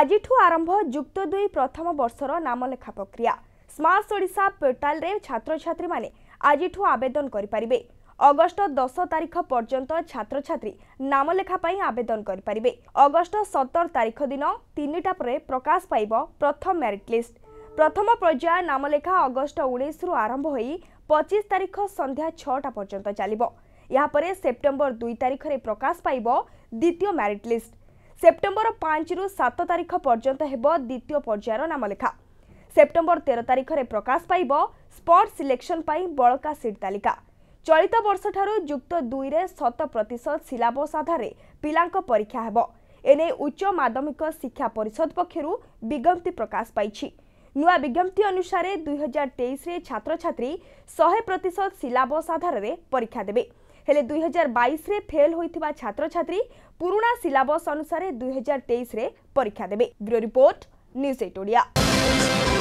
আজিঠু আরম্ভ যুক্ত দুই প্রথম বর্ষর নামলেখা প্রক্রিয়া স্মার্ট ওড়িশা পোর্টালে ছাত্রছাত্রী মানে আজিঠু আবেদন করিপারিবে অগস্ট দশ তারিখ পর্যন্ত ছাত্রছাত্রী নামলেখা পাই আবেদন করিপারিবে অগস্ট সতর তারিখ দিন তিনটা পরে প্রকাশ পাইব প্রথম মেরিট লিস্ট প্রথম পর্যায় নামলেখা অগস্ট উনিশরু আরম্ভ হয়ে পঁচিশ তারিখ সন্ধ্যা ছটা পর্যন্ত চালিব এরপরে সেপ্টেম্বর দুই তারিখে প্রকাশ পাইব দ্বিতীয় মেরিট লিস্ট ସେପ୍ଟେମ୍ବର ପାଞ୍ଚରୁ ସାତ ତାରିଖ ପର୍ଯ୍ୟନ୍ତ ହେବ ଦ୍ୱିତୀୟ ପର୍ଯ୍ୟାୟର ନାମଲେଖା ସେପ୍ଟେମ୍ବର ତେର ତାରିଖରେ ପ୍ରକାଶ ପାଇବ ସ୍ପଟ୍ ସିଲେକ୍ସନ୍ ପାଇଁ ବଳକା ସିଟ୍ ତାଲିକା ଚଳିତ ବର୍ଷଠାରୁ ଯୁକ୍ତ ଦୁଇରେ ଶତ ପ୍ରତିଶତ ସିଲାବସ୍ ଆଧାରରେ ପିଲାଙ୍କ ପରୀକ୍ଷା ହେବ ଏନେଇ ଉଚ୍ଚ ମାଧ୍ୟମିକ ଶିକ୍ଷା ପରିଷଦ ପକ୍ଷରୁ ବିଜ୍ଞପ୍ତି ପ୍ରକାଶ ପାଇଛି ନୂଆ ବିଜ୍ଞପ୍ତି ଅନୁସାରେ ଦୁଇହଜାର ତେଇଶରେ ଛାତ୍ରଛାତ୍ରୀ ଶହେ ପ୍ରତିଶତ ସିଲାବସ୍ ଆଧାରରେ ପରୀକ୍ଷା ଦେବେ ହେଲେ ଦୁଇ ହଜାର ବାଇଶରେ ଫେଲ୍ ହୋଇଥିବା ଛାତ୍ରଛାତ୍ରୀ ପୁରୁଣା ସିଲାବସ୍ ଅନୁସାରେ ଦୁଇ ହଜାର ତେଇଶରେ ପରୀକ୍ଷା ଦେବେ bureau report news eight Odia